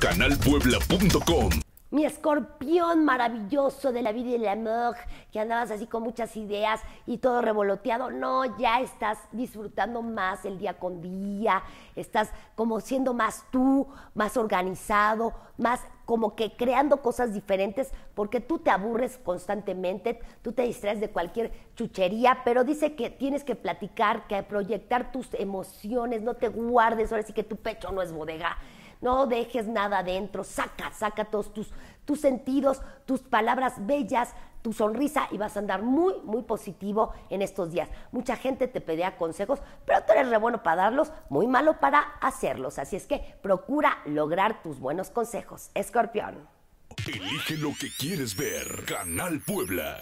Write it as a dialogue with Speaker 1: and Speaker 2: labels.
Speaker 1: Canalpuebla.com
Speaker 2: mi escorpión maravilloso de la vida y la amor, que andabas así con muchas ideas y todo revoloteado. No, ya estás disfrutando más el día con día, estás como siendo más tú, más organizado, más como que creando cosas diferentes, porque tú te aburres constantemente, tú te distraes de cualquier chuchería, pero dice que tienes que platicar, que proyectar tus emociones, no te guardes, ahora sí que tu pecho no es bodega no dejes nada adentro, saca, saca todos tus, tus sentidos, tus palabras bellas, tu sonrisa y vas a andar muy, muy positivo en estos días. Mucha gente te pedía consejos, pero tú eres re bueno para darlos, muy malo para hacerlos. Así es que procura lograr tus buenos consejos. Escorpión.
Speaker 3: Elige lo que quieres ver. Canal Puebla.